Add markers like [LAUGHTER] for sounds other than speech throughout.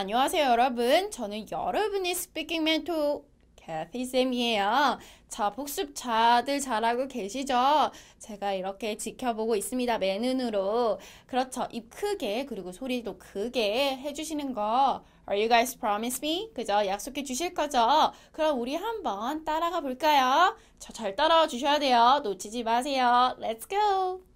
안녕하세요 여러분. 저는 여러분의 스피킹 멘토 캐피쌤이에요. 자, 복습 자들 잘하고 계시죠? 제가 이렇게 지켜보고 있습니다. 맨눈으로. 그렇죠. 입 크게, 그리고 소리도 크게 해주시는 거. Are you guys promise me? 그죠? 약속해 주실 거죠? 그럼 우리 한번 따라가 볼까요? 저잘 따라와 주셔야 돼요. 놓치지 마세요. Let's go!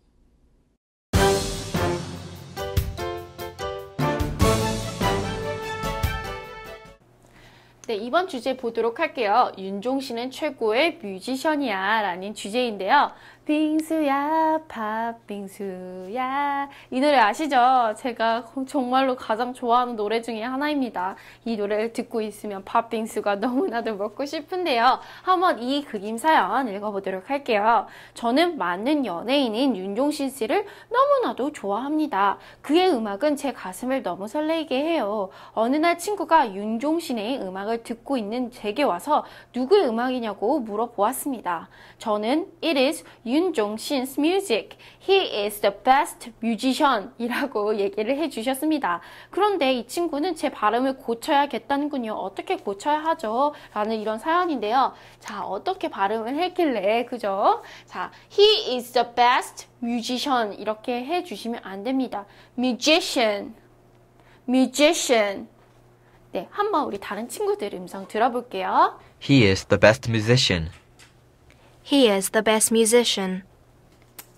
네, 이번 주제 보도록 할게요. 윤종 신은 최고의 뮤지션이야 라는 주제인데요. 빙수야 팥빙수야 이 노래 아시죠? 제가 정말로 가장 좋아하는 노래 중에 하나입니다. 이 노래를 듣고 있으면 팥빙수가 너무나도 먹고 싶은데요. 한번 이 그림 사연 읽어보도록 할게요. 저는 많은 연예인인 윤종신 씨를 너무나도 좋아합니다. 그의 음악은 제 가슴을 너무 설레게 해요. 어느 날 친구가 윤종신의 음악을 듣고 있는 제게 와서 누구의 음악이냐고 물어보았습니다. 저는 It is 윤 윤종신's music. He is the best musician이라고 [LAUGHS] 얘기를 해주셨습니다. 그런데 이 친구는 제 발음을 고쳐야겠다는군요. 어떻게 고쳐야 하죠? 라는 이런 사연인데요. 자, 어떻게 발음을 했길래, 그죠? 자, he is the best musician 이렇게 해주시면 안 됩니다. musician, musician. 네, 한번 우리 다른 친구들 음성 들어볼게요. He is the best musician. He is the best musician.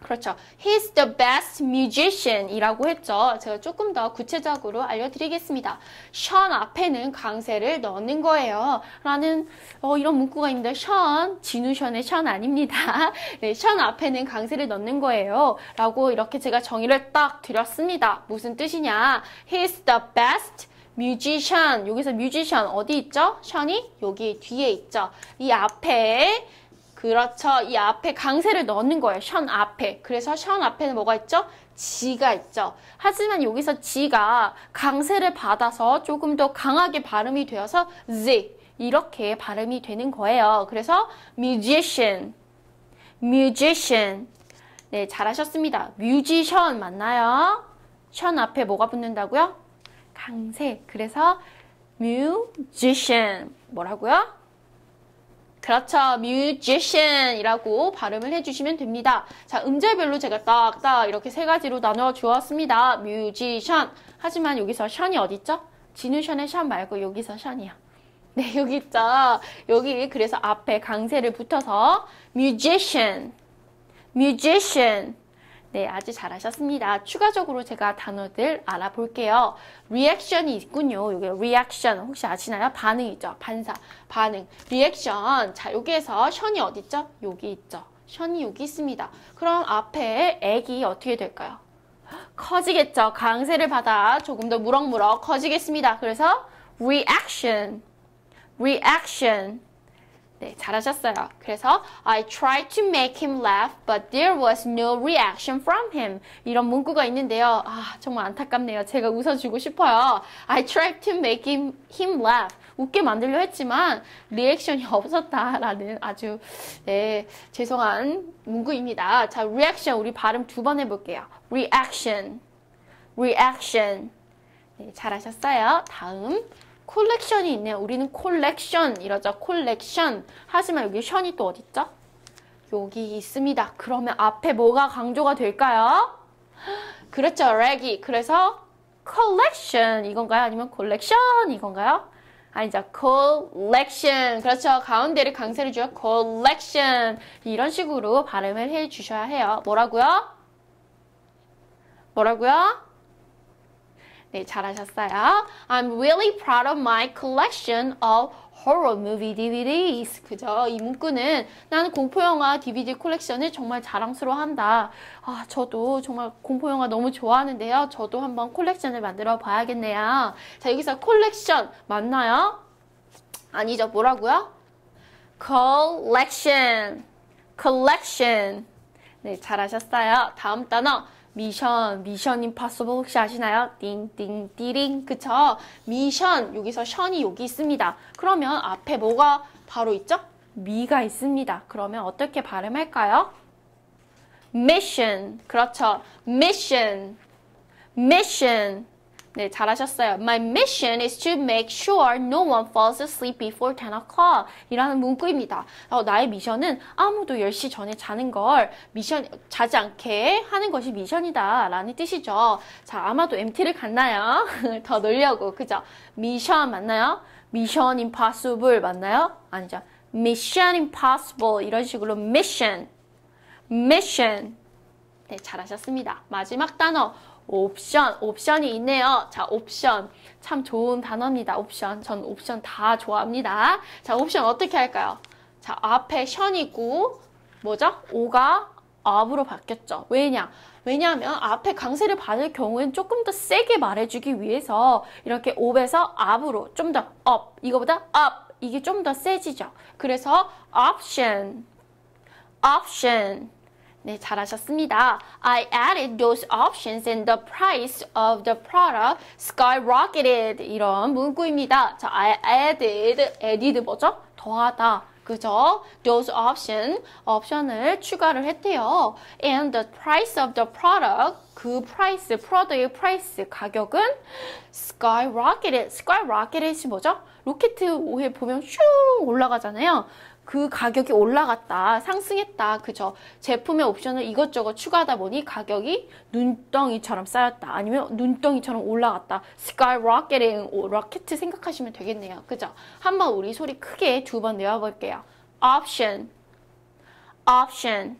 그렇죠. He's the best musician이라고 했죠. 제가 조금 더 구체적으로 알려드리겠습니다. Sean 앞에는 강세를 넣는 거예요. 라는 어, 이런 문구가 있는데 Sean, 진우 션의 Sean 아닙니다. [LAUGHS] 네, Sean 앞에는 강세를 넣는 거예요. 라고 이렇게 제가 정의를 딱 드렸습니다. 무슨 뜻이냐. He's the best musician. 여기서 musician 어디 있죠? Sean이 여기 뒤에 있죠. 이 앞에 그렇죠. 이 앞에 강세를 넣는 거예요. 션 앞에. 그래서 션 앞에는 뭐가 있죠? 지가 있죠. 하지만 여기서 지가 강세를 받아서 조금 더 강하게 발음이 되어서 z 이렇게 발음이 되는 거예요. 그래서 musician, musician. 네, 잘하셨습니다. 뮤지션 맞나요? 션 앞에 뭐가 붙는다고요? 강세. 그래서 musician 뭐라고요? 그렇죠. musician이라고 발음을 해주시면 됩니다. 자, 음절별로 제가 딱딱 이렇게 세 가지로 나눠 주었습니다. musician. 하지만 여기서 션이 어딨죠? 진우션의 션 말고 여기서 션이야. [LAUGHS] 네, 여기 있죠. 여기 그래서 앞에 강세를 붙여서 musician, musician 네, 아주 잘하셨습니다. 추가적으로 제가 단어들 알아볼게요. r e a c t i o n 이 있군요. 이게 reaction. 혹시 아시나요? 반응이죠. 반사, 반응. reaction. 자, 여기에서 션이 어디 있죠? 여기 있죠. 션이 여기 있습니다. 그럼 앞에 액이 어떻게 될까요? 커지겠죠. 강세를 받아 조금 더 무럭무럭 커지겠습니다. 그래서 reaction, reaction. 네, 잘하셨어요. 그래서 I tried to make him laugh, but there was no reaction from him. 이런 문구가 있는데요. 아, 정말 안타깝네요. 제가 웃어주고 싶어요. I tried to make him, him laugh. 웃게 만들려 했지만 리액션이 없었다라는 아주 네, 죄송한 문구입니다. 자, reaction 우리 발음 두 번 해볼게요. reaction, reaction. 네, 잘하셨어요. 다음. 콜렉션이 있네요. 우리는 콜렉션 이러죠. 콜렉션. 하지만 여기 션이 또 어딨죠? 여기 있습니다. 그러면 앞에 뭐가 강조가 될까요? 그렇죠. 렉이. 그래서 컬렉션 이건가요? 아니면 콜렉션 이건가요? 아니죠. 콜렉션. 그렇죠. 가운데를 강세를 줘요. 콜렉션. 이런 식으로 발음을 해 주셔야 해요. 뭐라고요? 뭐라고요? 네, 잘하셨어요. I'm really proud of my collection of horror movie DVDs. 그죠? 이 문구는 나는 공포영화 DVD 콜렉션을 정말 자랑스러워한다. 아, 저도 정말 공포영화 너무 좋아하는데요. 저도 한번 콜렉션을 만들어 봐야겠네요. 자, 여기서 콜렉션 맞나요? 아니죠. 뭐라고요? collection. collection. 네, 잘하셨어요. 다음 단어 미션, 미션 임파서블 혹시 아시나요? 띵띵 띠링 그쵸? 미션 여기서 션이 여기 있습니다. 그러면 앞에 뭐가 바로 있죠? 미가 있습니다. 그러면 어떻게 발음할까요? 미션 그렇죠. 미션 미션 네, 잘하셨어요. My mission is to make sure no one falls asleep before 10 o'clock 이라는 문구입니다. 어, 나의 미션은 아무도 10시 전에 자는 걸 미션, 자지 않게 하는 것이 미션이다 라는 뜻이죠. 자, 아마도 MT를 갔나요? [LAUGHS] 더 놀려고, 그죠? 미션 맞나요? 미션 i 파 p o 맞나요? 아니죠. 미션 i 파 p o 이런 식으로 미션, 미션 네, 잘하셨습니다. 마지막 단어 옵션, 옵션이 있네요. 자, 옵션. 참 좋은 단어입니다. 옵션. 전 옵션 다 좋아합니다. 자, 옵션 어떻게 할까요? 자, 앞에 션이고, 뭐죠? 오가 업으로 바뀌었죠. 왜냐? 왜냐하면 앞에 강세를 받을 경우엔 조금 더 세게 말해주기 위해서 이렇게 업에서 업으로 좀 더 업, 이거보다 업, 이게 좀 더 세지죠. 그래서 o 션 t i 네, 잘하셨습니다. I added those options and the price of the product skyrocketed. 이런 문구입니다. 자, I added, added 뭐죠? 더하다. 그죠? Those option, s 옵션을 추가를 했대요. And the price of the product, 그 p r 라이스 프로드의 price, 가격은 skyrocketed. skyrocketed이 뭐죠? 로켓 5해 보면 슝 올라가잖아요. 그 가격이 올라갔다, 상승했다, 그죠? 제품의 옵션을 이것저것 추가하다 보니 가격이 눈덩이처럼 쌓였다, 아니면 눈덩이처럼 올라갔다, 스카이 로켓링, 로켓 생각하시면 되겠네요. 그죠? 한번 우리 소리 크게 두 번 내어볼게요. option, option.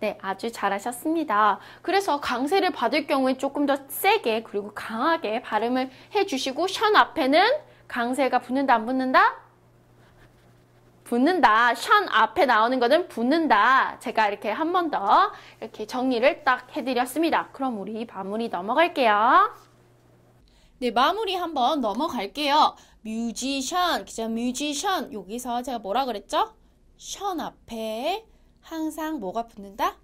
네, 아주 잘하셨습니다. 그래서 강세를 받을 경우에 조금 더 세게 그리고 강하게 발음을 해주시고 션 앞에는 강세가 붙는다 안 붙는다? 붙는다. 션 앞에 나오는 것은 붙는다. 제가 이렇게 한 번 더 이렇게 정리를 딱 해드렸습니다. 그럼 우리 마무리 넘어갈게요. 네, 마무리 한번 넘어갈게요. 뮤지션, 그죠? 뮤지션. 여기서 제가 뭐라 그랬죠? 션 앞에 항상 뭐가 붙는다?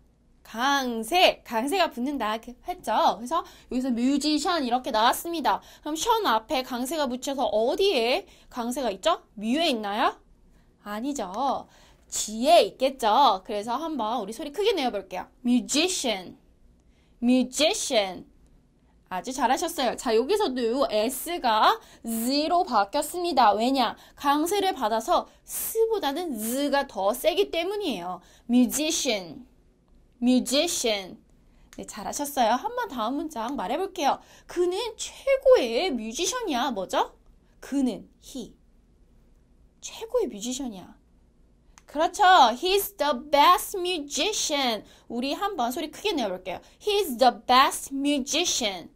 강세, 강세가 붙는다 했죠. 그래서 여기서 뮤지션 이렇게 나왔습니다. 그럼 션 앞에 강세가 붙여서 어디에 강세가 있죠? 뮤에 있나요? 아니죠. 지에 있겠죠. 그래서 한번 우리 소리 크게 내어볼게요. 뮤지션, 뮤지션. 아주 잘하셨어요. 자, 여기서도 S가 Z로 바뀌었습니다. 왜냐? 강세를 받아서 S보다는 Z가 더 세기 때문이에요. musician. musician. 네, 잘하셨어요. 한 번 다음 문장 말해볼게요. 그는 최고의 뮤지션이야. 뭐죠? 그는 he. 최고의 뮤지션이야. 그렇죠. He's the best musician. 우리 한번 소리 크게 내볼게요. He's the best musician.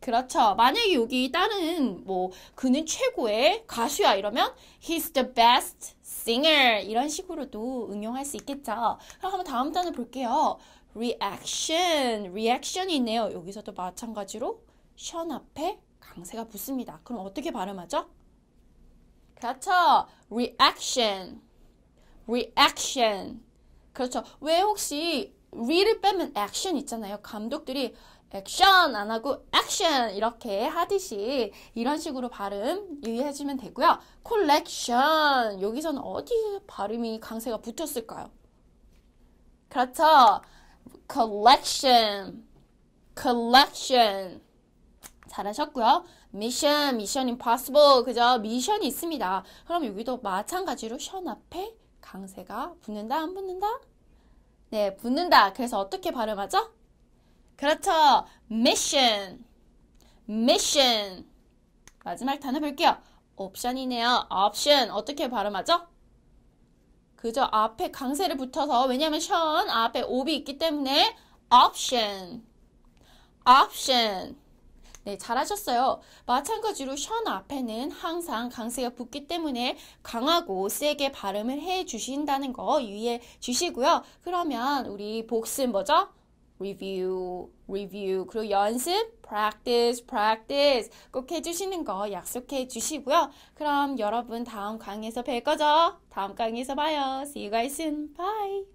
그렇죠. 만약에 여기 다른 뭐 그는 최고의 가수야 이러면 he's the best singer 이런 식으로도 응용할 수 있겠죠. 그럼 한번 다음 단어 볼게요. reaction, reaction이 있네요. 여기서도 마찬가지로 션 앞에 강세가 붙습니다. 그럼 어떻게 발음하죠? 그렇죠. reaction, reaction. 그렇죠. 왜 혹시 read을 빼면 action 있잖아요. 감독들이 액션 안 하고 액션 이렇게 하듯이 이런 식으로 발음 유의해주면 되고요. 콜렉션 여기서는 어디 발음이 강세가 붙었을까요? 그렇죠. collection, collection 잘하셨고요. 미션, 미션 impossible 그죠? 미션이 있습니다. 그럼 여기도 마찬가지로 션 앞에 강세가 붙는다 안 붙는다? 네, 붙는다. 그래서 어떻게 발음하죠? 그렇죠. mission. mission. 마지막 단어 볼게요. 옵션이네요. option. 어떻게 발음하죠? 그저 앞에 강세를 붙어서 왜냐하면 션 앞에 옵이 있기 때문에 option. option. 네, 잘하셨어요. 마찬가지로 션 앞에는 항상 강세가 붙기 때문에 강하고 세게 발음을 해 주신다는 거 유의해 주시고요. 그러면 우리 복습 뭐죠? review, review. 그리고 연습, practice, practice. 꼭 해주시는 거 약속해 주시고요. 그럼 여러분 다음 강의에서 뵐 거죠? 다음 강의에서 봐요. See you guys soon. Bye.